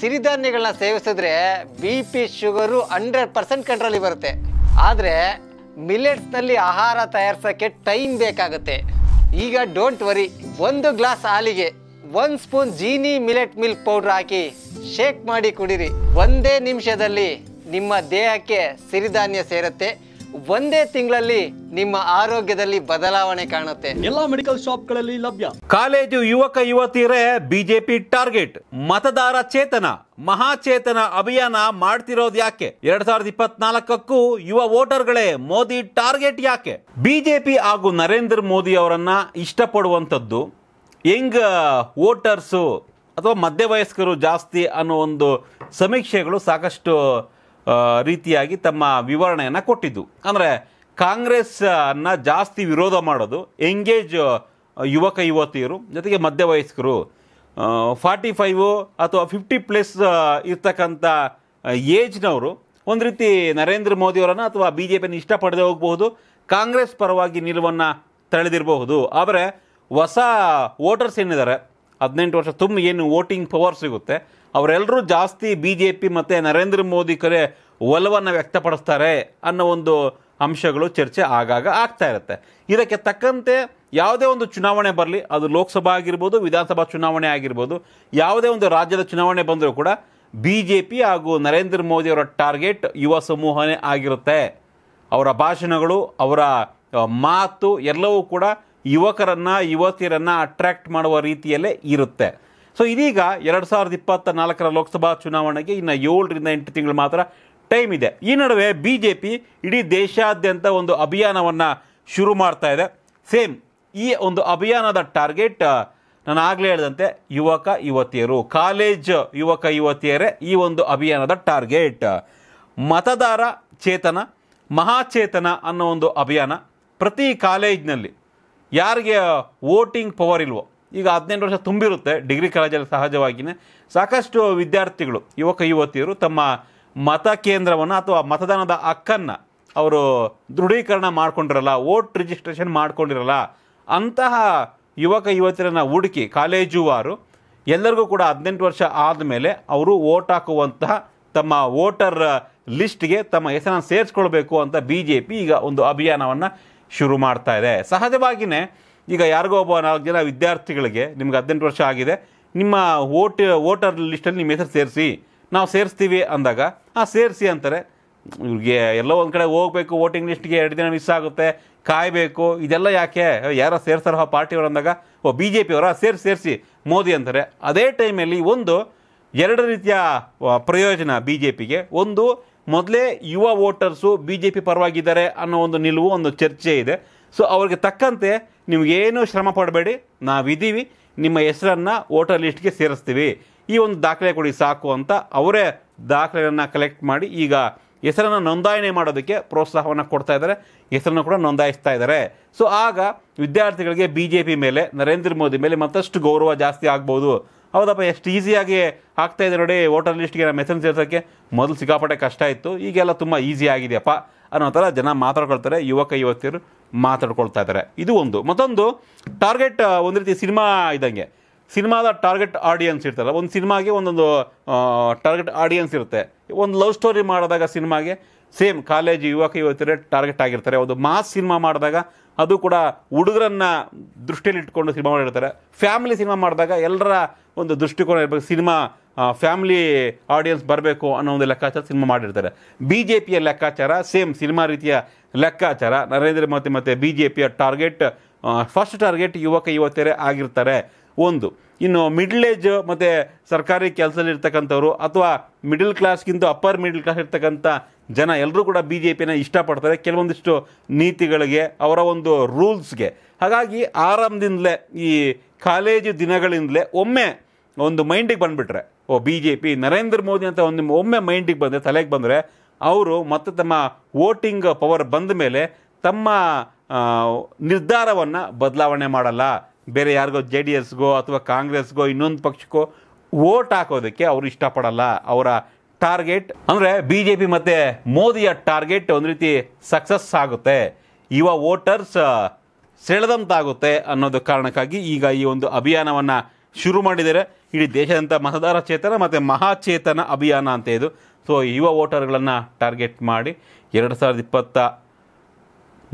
ಸಿರಿಧಾನ್ಯಗಳನ್ನ ಸೇವಿಸಿದ್ರೆ B P sugar hundred percent ಕಂಟ್ರೋಲಿಗೆ ಬರುತ್ತೆ ಆದರೆ ಮಿಲೆಟ್ಸ್ನಲ್ಲಿ ಆಹಾರ ತಯಾರಿಸೋಕ್ಕೆ ಟೈಮ್ ಬೇಕಾಗುತ್ತೆ ಈಗ ಡೋಂಟ್ ವರಿ ಒಂದು ಗ್ಲಾಸ್ ಹಾಲಿಗೆ ಒಂದು spoon Jeeni millet milk powder ಹಾಕಿ ಶೇಕ್ ಮಾಡಿ ಕುಡಿರಿ ಒಂದೇ ನಿಮಿಷದಲ್ಲಿ ನಿಮ್ಮ ದೇಹಕ್ಕೆ ಸಿರಿಧಾನ್ಯ ಸೇರುತ್ತೆ ಒಂದೇ ತಿಂಗಳಲ್ಲಿ ನಿಮ್ಮ ಆರೋಗ್ಯದಲ್ಲಿ ಬದಲಾವಣೆ ಕಾಣುತ್ತೆ ಎಲ್ಲಾ ಮೆಡಿಕಲ್ ಶಾಪ್ಗಳಲ್ಲಿ ಲಭ್ಯ ಕಾಲೇಜು ಯುವಕ ಯುವತಿಯರೇ ಬಿಜೆಪಿ ಟಾರ್ಗೆಟ್ ಮತದಾರ ಚೇತನ ಮಹಾಚೇತನ ಅಭಿಯಾನ ಮಾಡ್ತಿರೋದು ಯಾಕೆ ಎರಡ್ ಸಾವಿರದ ಇಪ್ಪತ್ನಾಲ್ಕಕ್ಕೂ ಯುವ ವೋಟರ್ಗಳೇ ಮೋದಿ ಟಾರ್ಗೆಟ್ ಯಾಕೆ ಬಿಜೆಪಿ ಹಾಗೂ ನರೇಂದ್ರ ಮೋದಿ ಅವರನ್ನ ಇಷ್ಟಪಡುವಂಥದ್ದು ಯಂಗ್ ವೋಟರ್ಸು ಅಥವಾ ಮಧ್ಯವಯಸ್ಕರು ಜಾಸ್ತಿ ಅನ್ನೋ ಒಂದು ಸಮೀಕ್ಷೆಗಳು ಸಾಕಷ್ಟು ರೀತಿಯಾಗಿ ತಮ್ಮ ವಿವರಣೆಯನ್ನು ಕೊಟ್ಟಿದ್ದು ಅಂದರೆ ಕಾಂಗ್ರೆಸ್ನ ಜಾಸ್ತಿ ವಿರೋಧ ಮಾಡೋದು ಎಂಗೇಜ್ ಯುವಕ ಯುವತಿಯರು ಜೊತೆಗೆ ಮಧ್ಯವಯಸ್ಕರು ಫಾರ್ಟಿ ಫೈವ್ ಅಥವಾ ಫಿಫ್ಟಿ ಪ್ಲಸ್ ಇರ್ತಕ್ಕಂಥ ಏಜ್ನವರು ಒಂದು ರೀತಿ ನರೇಂದ್ರ ಮೋದಿಯವರನ್ನು ಅಥವಾ ಬಿ ಜೆ ಪಿಯನ್ನು ಇಷ್ಟಪಡದೆ ಹೋಗಬಹುದು ಕಾಂಗ್ರೆಸ್ ಪರವಾಗಿ ನಿಲುವನ್ನು ತಳೆದಿರಬಹುದು ಆದರೆ ಹೊಸ ವೋಟರ್ಸ್ ಏನಿದ್ದಾರೆ ಹದಿನೆಂಟು ವರ್ಷ ತುಂಬ ಏನು ವೋಟಿಂಗ್ ಪವರ್ ಸಿಗುತ್ತೆ ಅವರೆಲ್ಲರೂ ಜಾಸ್ತಿ ಬಿ ಜೆ ಪಿ ಮತ್ತು ನರೇಂದ್ರ ಮೋದಿ ಕರೆ ಒಲವನ್ನು ವ್ಯಕ್ತಪಡಿಸ್ತಾರೆ ಅನ್ನೋ ಒಂದು ಅಂಶಗಳು ಚರ್ಚೆ ಆಗಾಗ ಆಗ್ತಾ ಇರುತ್ತೆ ಇದಕ್ಕೆ ತಕ್ಕಂತೆ ಯಾವುದೇ ಒಂದು ಚುನಾವಣೆ ಬರಲಿ ಅದು ಲೋಕಸಭಾ ಆಗಿರ್ಬೋದು ವಿಧಾನಸಭಾ ಚುನಾವಣೆ ಆಗಿರ್ಬೋದು ಯಾವುದೇ ಒಂದು ರಾಜ್ಯದ ಚುನಾವಣೆ ಬಂದರೂ ಕೂಡ ಬಿ ಜೆ ಪಿ ಹಾಗೂ ನರೇಂದ್ರ ಮೋದಿಯವರ ಟಾರ್ಗೆಟ್ ಯುವ ಸಮೂಹನೇ ಆಗಿರುತ್ತೆ ಅವರ ಭಾಷಣಗಳು ಅವರ ಮಾತು ಎಲ್ಲವೂ ಕೂಡ ಯುವಕರನ್ನು ಯುವತಿಯರನ್ನು ಅಟ್ರ್ಯಾಕ್ಟ್ ಮಾಡುವ ರೀತಿಯಲ್ಲೇ ಇರುತ್ತೆ ಸೊ ಇದೀಗ ಎರಡು ಸಾವಿರದ ಇಪ್ಪತ್ತ ನಾಲ್ಕರ ಲೋಕಸಭಾ ಚುನಾವಣೆಗೆ ಇನ್ನು ಏಳರಿಂದ ಎಂಟು ತಿಂಗಳು ಮಾತ್ರ ಟೈಮ್ ಇದೆ ಈ ನಡುವೆ ಬಿ ಜೆ ಪಿ ಇಡೀ ದೇಶಾದ್ಯಂತ ಒಂದು ಅಭಿಯಾನವನ್ನು ಶುರು ಮಾಡ್ತಾ ಇದೆ ಸೇಮ್ ಈ ಒಂದು ಅಭಿಯಾನದ ಟಾರ್ಗೆಟ್ ನಾನು ಆಗಲೇ ಹೇಳಿದಂತೆ ಯುವಕ ಯುವತಿಯರು ಕಾಲೇಜ್ ಯುವಕ ಯುವತಿಯರೇ ಈ ಒಂದು ಅಭಿಯಾನದ ಟಾರ್ಗೆಟ್ ಮತದಾರ ಚೇತನ ಮಹಾಚೇತನ ಅನ್ನೋ ಒಂದು ಅಭಿಯಾನ ಪ್ರತಿ ಕಾಲೇಜ್ನಲ್ಲಿ ಯಾರಿಗೆ ವೋಟಿಂಗ್ ಪವರ್ ಇಲ್ವೋ ಈಗ ಹದಿನೆಂಟು ವರ್ಷ ತುಂಬಿರುತ್ತೆ ಡಿಗ್ರಿ ಕಾಲೇಜಲ್ಲಿ ಸಹಜವಾಗಿಯೇ ಸಾಕಷ್ಟು ವಿದ್ಯಾರ್ಥಿಗಳು ಯುವಕ ಯುವತಿಯರು ತಮ್ಮ ಮತ ಕೇಂದ್ರವನ್ನು ಅಥವಾ ಮತದಾನದ ಹಕ್ಕನ್ನು ಅವರು ದೃಢೀಕರಣ ಮಾಡ್ಕೊಂಡಿರಲ್ಲ ವೋಟ್ ರಿಜಿಸ್ಟ್ರೇಷನ್ ಮಾಡ್ಕೊಂಡಿರಲ್ಲ ಅಂತಹ ಯುವಕ ಯುವತಿಯರನ್ನು ಹುಡುಕಿ ಕಾಲೇಜುವಾರು ಎಲ್ಲರಿಗೂ ಕೂಡ ಹದಿನೆಂಟು ವರ್ಷ ಆದಮೇಲೆ ಅವರು ವೋಟ್ ಹಾಕುವಂತಹ ತಮ್ಮ ವೋಟರ್ ಲಿಸ್ಟ್ಗೆ ತಮ್ಮ ಹೆಸರನ್ನು ಸೇರಿಸ್ಕೊಳ್ಬೇಕು ಅಂತ ಬಿ ಜೆ ಪಿ ಈಗ ಒಂದು ಅಭಿಯಾನವನ್ನು ಶುರು ಮಾಡ್ತಾ ಇದೆ ಸಹಜವಾಗಿಯೇ ಈಗ ಯಾರಿಗೋ ಒಬ್ಬ ನಾಲ್ಕು ಜನ ವಿದ್ಯಾರ್ಥಿಗಳಿಗೆ ನಿಮ್ಗೆ ಹದಿನೆಂಟು ವರ್ಷ ಆಗಿದೆ ನಿಮ್ಮ ಓಟ್ ವೋಟರ್ ಲಿಸ್ಟಲ್ಲಿ ನಿಮ್ಮ ಹೆಸರು ಸೇರಿಸಿ ನಾವು ಸೇರಿಸ್ತೀವಿ ಅಂದಾಗ ಹಾಂ ಸೇರಿಸಿ ಅಂತಾರೆ ಇವ್ರಿಗೆ ಎಲ್ಲೋ ಒಂದು ಕಡೆ ಹೋಗಬೇಕು ವೋಟಿಂಗ್ ಲಿಸ್ಟ್ಗೆ ಎರಡು ದಿನ ಮಿಸ್ ಆಗುತ್ತೆ ಕಾಯಬೇಕು ಇದೆಲ್ಲ ಯಾಕೆ ಯಾರೋ ಆ ಪಾರ್ಟಿಯವರು ಅಂದಾಗ ಓ ಬಿ ಜೆ ಪಿಯವರ ಸೇರಿಸಿ ಸೇರಿಸಿ ಮೋದಿ ಅಂತಾರೆ ಅದೇ ಟೈಮಲ್ಲಿ ಒಂದು ಎರಡು ರೀತಿಯ ಪ್ರಯೋಜನ ಬಿ ಜೆ ಪಿಗೆ ಒಂದು ಮೊದಲೇ ಯುವ ವೋಟರ್ಸು ಬಿ ಜೆ ಪಿ ಪರವಾಗಿದ್ದಾರೆ ಅನ್ನೋ ಒಂದು ನಿಲುವು ಒಂದು ಚರ್ಚೆ ಇದೆ ಸೊ ಅವ್ರಿಗೆ ತಕ್ಕಂತೆ ನಿಮಗೇನು ಶ್ರಮ ಪಡಬೇಡಿ ನಾವಿದ್ದೀವಿ ನಿಮ್ಮ ಹೆಸರನ್ನು ವೋಟರ್ ಲಿಸ್ಟ್ಗೆ ಸೇರಿಸ್ತೀವಿ ಈ ಒಂದು ದಾಖಲೆ ಕೊಡಿ ಸಾಕು ಅಂತ ಅವರೇ ದಾಖಲೆಗಳನ್ನು ಕಲೆಕ್ಟ್ ಮಾಡಿ ಈಗ ಹೆಸರನ್ನು ನೋಂದಾಯಣೆ ಮಾಡೋದಕ್ಕೆ ಪ್ರೋತ್ಸಾಹವನ್ನು ಕೊಡ್ತಾ ಇದ್ದಾರೆ ಹೆಸರನ್ನು ಕೂಡ ನೋಂದಾಯಿಸ್ತಾ ಇದ್ದಾರೆ ಸೊ ಆಗ ವಿದ್ಯಾರ್ಥಿಗಳಿಗೆ ಬಿ ಜೆ ಪಿ ಮೇಲೆ ನರೇಂದ್ರ ಮೋದಿ ಮೇಲೆ ಮತ್ತಷ್ಟು ಗೌರವ ಜಾಸ್ತಿ ಆಗ್ಬೋದು ಹೌದಪ್ಪ ಎಷ್ಟು ಈಸಿಯಾಗಿ ಆಗ್ತಾಯಿದೆ ನೋಡಿ ವೋಟರ್ ಲಿಸ್ಟ್ಗೆ ನಮ್ಮ ಹೆಸರು ಸೇರ್ಸೋಕ್ಕೆ ಮೊದಲು ಸಿಕ್ಕಾಪಟ್ಟೆ ಕಷ್ಟ ಇತ್ತು ಈಗೆಲ್ಲ ತುಂಬ ಈಸಿ ಆಗಿದೆಯಪ್ಪ ಅನ್ನೋ ಥರ ಜನ ಮಾತಾಡ್ಕೊಳ್ತಾರೆ ಯುವಕ ಯುವತಿಯರು ಮಾತಾಡ್ಕೊಳ್ತಾ ಇದ್ದಾರೆ ಇದು ಒಂದು ಮತ್ತೊಂದು ಟಾರ್ಗೆಟ್ ಒಂದು ರೀತಿ ಸಿನಿಮಾ ಇದ್ದಂಗೆ ಸಿನಿಮಾದ ಟಾರ್ಗೆಟ್ ಆಡಿಯನ್ಸ್ ಇರ್ತಲ್ಲ ಒಂದು ಸಿನಿಮಾಗೆ ಒಂದೊಂದು ಟಾರ್ಗೆಟ್ ಆಡಿಯನ್ಸ್ ಇರುತ್ತೆ ಒಂದು ಲವ್ ಸ್ಟೋರಿ ಮಾಡಿದಾಗ ಸಿನಿಮಾಗೆ ಸೇಮ್ ಕಾಲೇಜು ಯುವಕ ಯುವತಿಯರೇ ಟಾರ್ಗೆಟ್ ಆಗಿರ್ತಾರೆ ಒಂದು ಮಾಸ್ ಸಿನಿಮಾ ಮಾಡಿದಾಗ ಅದು ಕೂಡ ಹುಡುಗರನ್ನ ದೃಷ್ಟಿಯಲ್ಲಿ ಇಟ್ಕೊಂಡು ಸಿನಿಮಾ ಮಾಡಿರ್ತಾರೆ ಫ್ಯಾಮಿಲಿ ಸಿನಿಮಾ ಮಾಡಿದಾಗ ಎಲ್ಲರ ಒಂದು ದೃಷ್ಟಿಕೋನ ಇರಬೇಕು ಸಿನಿಮಾ ಫ್ಯಾಮಿಲಿ ಆಡಿಯನ್ಸ್ ಬರಬೇಕು ಅನ್ನೋ ಒಂದು ಲೆಕ್ಕಾಚಾರ ಸಿನಿಮಾ ಮಾಡಿರ್ತಾರೆ ಬಿ ಜೆ ಪಿಯ ಲೆಕ್ಕಾಚಾರ ಸೇಮ್ ಸಿನಿಮಾ ರೀತಿಯ ಲೆಕ್ಕಾಚಾರ ನರೇಂದ್ರ ಮೋದಿ ಮತ್ತು ಬಿ ಜೆ ಪಿಯ ಟಾರ್ಗೆಟ್ ಫಸ್ಟ್ ಟಾರ್ಗೆಟ್ ಯುವಕ ಯುವತಿಯರೇ ಆಗಿರ್ತಾರೆ ಒಂದು ಇನ್ನು ಮಿಡ್ಲ್ ಏಜ್ ಮತ್ತು ಸರ್ಕಾರಿ ಕೆಲಸದಲ್ಲಿರ್ತಕ್ಕಂಥವ್ರು ಅಥವಾ ಮಿಡಲ್ ಕ್ಲಾಸ್ಗಿಂತ ಅಪ್ಪರ್ ಮಿಡಲ್ ಕ್ಲಾಸ್ ಇರ್ತಕ್ಕಂಥ ಜನ ಎಲ್ಲರೂ ಕೂಡ ಬಿ ಜೆ ಪಿನ ಇಷ್ಟಪಡ್ತಾರೆ ಕೆಲವೊಂದಿಷ್ಟು ನೀತಿಗಳಿಗೆ ಅವರ ಒಂದು ರೂಲ್ಸ್ಗೆ ಹಾಗಾಗಿ ಆರಂಭದಿಂದಲೇ ಈ ಕಾಲೇಜು ದಿನಗಳಿಂದಲೇ ಒಮ್ಮೆ ಒಂದು ಮೈಂಡಿಗೆ ಬಂದುಬಿಟ್ರೆ oh B J P Narendra Modi ಅಂತ ಒಂದು ಒಮ್ಮೆ ಮೈಂಡಿಗೆ ಬಂದರೆ ತಲೆಗೆ ಬಂದರೆ ಅವರು ಮತ್ತೆ ತಮ್ಮ ವೋಟಿಂಗ್ ಪವರ್ ಬಂದ ಮೇಲೆ ತಮ್ಮ ನಿರ್ಧಾರವನ್ನು ಬದಲಾವಣೆ ಮಾಡಲ್ಲ ಬೇರೆ ಯಾರಿಗೋ ಜೆ ಡಿ ಎಸ್ಗೋ ಅಥವಾ ಕಾಂಗ್ರೆಸ್ಗೋ ಇನ್ನೊಂದು ಪಕ್ಷಕ್ಕೋ ವೋಟ್ ಹಾಕೋದಕ್ಕೆ ಅವರು ಇಷ್ಟಪಡಲ್ಲ ಅವರ ಟಾರ್ಗೆಟ್ ಅಂದರೆ ಬಿ ಜೆ ಪಿ ಮತ್ತು ಮೋದಿಯ ಟಾರ್ಗೆಟ್ ಒಂದು ರೀತಿ ಸಕ್ಸಸ್ ಆಗುತ್ತೆ ಯುವ ವೋಟರ್ಸ್ ಸೆಳೆದಂತಾಗುತ್ತೆ ಅನ್ನೋದು ಕಾರಣಕ್ಕಾಗಿ ಈಗ ಈ ಒಂದು ಅಭಿಯಾನವನ್ನು ಶುರು ಮಾಡಿದ್ದಾರೆ ಇಡೀ ದೇಶದಂಥ ಮತದಾರ ಚೇತನ ಮತ್ತು ಮಹಾಚೇತನ ಅಭಿಯಾನ ಅಂತ ಇದು ಸೊ ಯುವ ವೋಟರ್ಗಳನ್ನು ಟಾರ್ಗೆಟ್ ಮಾಡಿ ಎರಡು ಸಾವಿರದ ಇಪ್ಪತ್ತ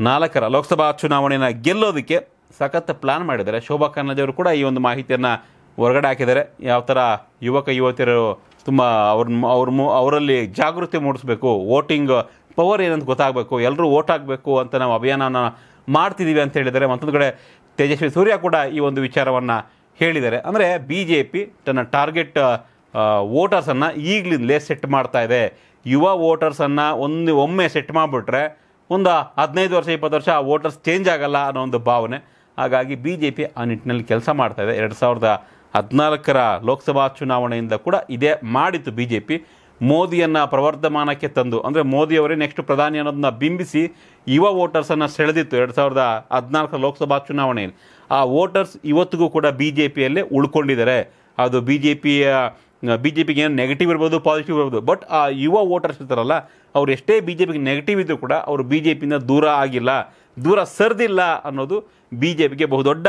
ನಾಲ್ಕರ ಲೋಕಸಭಾ ಚುನಾವಣೆಯನ್ನು ಗೆಲ್ಲೋದಕ್ಕೆ ಸಖತ್ ಪ್ಲಾನ್ ಮಾಡಿದ್ದಾರೆ ಶೋಭಾ ಕನ್ನಂಜವರು ಕೂಡ ಈ ಒಂದು ಮಾಹಿತಿಯನ್ನು ಹೊರಗಡೆ ಹಾಕಿದ್ದಾರೆ ಯಾವ ಥರ ಯುವಕ ಯುವತಿಯರು ತುಂಬ ಅವ್ರ ಅವ್ರ ಅವರಲ್ಲಿ ಜಾಗೃತಿ ಮೂಡಿಸ್ಬೇಕು ವೋಟಿಂಗ್ ಪವರ್ ಏನಂತ ಗೊತ್ತಾಗಬೇಕು ಎಲ್ಲರೂ ಓಟ್ ಆಗಬೇಕು ಅಂತ ನಾವು ಅಭಿಯಾನವನ್ನು ಮಾಡ್ತಿದ್ದೀವಿ ಅಂತ ಹೇಳಿದರೆ ಮತ್ತೊಂದು ಕಡೆ ತೇಜಸ್ವಿ ಸೂರ್ಯ ಕೂಡ ಈ ಒಂದು ವಿಚಾರವನ್ನು ಹೇಳಿದ್ದಾರೆ ಅಂದರೆ ಬಿ ಜೆ ಪಿ ತನ್ನ ಟಾರ್ಗೆಟ್ ವೋಟರ್ಸನ್ನು ಈಗಲಿಂದಲೇ ಸೆಟ್ ಮಾಡ್ತಾ ಇದೆ ಯುವ ವೋಟರ್ಸನ್ನು ಒಂದು ಒಮ್ಮೆ ಸೆಟ್ ಮಾಡಿಬಿಟ್ರೆ ಒಂದು ಹದಿನೈದು ವರ್ಷ ಇಪ್ಪತ್ತು ವರ್ಷ ಆ ವೋಟರ್ಸ್ ಚೇಂಜ್ ಆಗಲ್ಲ ಅನ್ನೋ ಒಂದು ಭಾವನೆ ಹಾಗಾಗಿ ಬಿ ಜೆ ಪಿ ಆ ನಿಟ್ಟಿನಲ್ಲಿ ಕೆಲಸ ಮಾಡ್ತಾ ಇದೆ ಎರಡು ಸಾವಿರದ ಹದಿನಾಲ್ಕರ ಲೋಕಸಭಾ ಚುನಾವಣೆಯಿಂದ ಕೂಡ ಇದೇ ಮಾಡಿತ್ತು ಬಿ ಜೆ ಪಿ ಮೋದಿಯನ್ನು ಪ್ರವರ್ಧಮಾನಕ್ಕೆ ತಂದು ಅಂದರೆ ಮೋದಿಯವರೇ ನೆಕ್ಸ್ಟ್ ಪ್ರಧಾನಿ ಅನ್ನೋದನ್ನ ಬಿಂಬಿಸಿ ಯುವ ವೋಟರ್ಸನ್ನು ಸೆಳೆದಿತ್ತು ಎರಡು ಸಾವಿರದ ಹದಿನಾಲ್ಕರ ಲೋಕಸಭಾ ಚುನಾವಣೆಯಲ್ಲಿ ಆ ವೋಟರ್ಸ್ ಇವತ್ತಿಗೂ ಕೂಡ ಬಿ ಜೆ ಪಿಯಲ್ಲೇ ಉಳ್ಕೊಂಡಿದ್ದಾರೆ ಅದು ಬಿ ಜೆ ಪಿಯ ಬಿ ಜೆ ಪಿಗೆ ಏನು ನೆಗೆಟಿವ್ ಇರ್ಬೋದು ಪಾಸಿಟಿವ್ ಇರ್ಬೋದು ಬಟ್ ಆ ಯುವ ವೋಟರ್ಸ್ ಇರ್ತಾರಲ್ಲ ಅವ್ರು ಎಷ್ಟೇ ಬಿ ಜೆ ಪಿಗೆ ನೆಗೆಟಿವ್ ಇದ್ದರೂ ಕೂಡ ಅವರು ಬಿ ಜೆ ಪಿಯಿಂದ ದೂರ ಆಗಿಲ್ಲ ದೂರ ಸರಿದಿಲ್ಲ ಅನ್ನೋದು ಬಿ ಜೆ ಪಿಗೆ ಬಹುದೊಡ್ಡ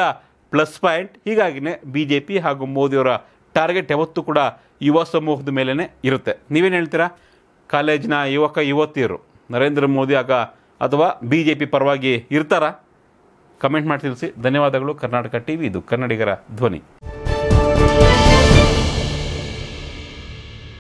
ಪ್ಲಸ್ ಪಾಯಿಂಟ್ ಹೀಗಾಗಿನೇ ಬಿ ಜೆ ಪಿ ಹಾಗೂ ಮೋದಿಯವರ ಟಾರ್ಗೆಟ್ ಯಾವತ್ತೂ ಕೂಡ ಯುವ ಸಮೂಹದ ಮೇಲೇ ಇರುತ್ತೆ ನೀವೇನು ಹೇಳ್ತೀರಾ ಕಾಲೇಜಿನ ಯುವಕ ಯುವತಿಯರು ನರೇಂದ್ರ ಮೋದಿ ಆಗ ಅಥವಾ ಬಿ ಜೆ ಪಿ ಪರವಾಗಿ ಇರ್ತಾರಾ ಕಮೆಂಟ್ ಮಾಡಿ ತಿಳಿಸಿ ಧನ್ಯವಾದಗಳು ಕರ್ನಾಟಕ ಟಿ ವಿ ಇದು ಕನ್ನಡಿಗರ ಧ್ವನಿ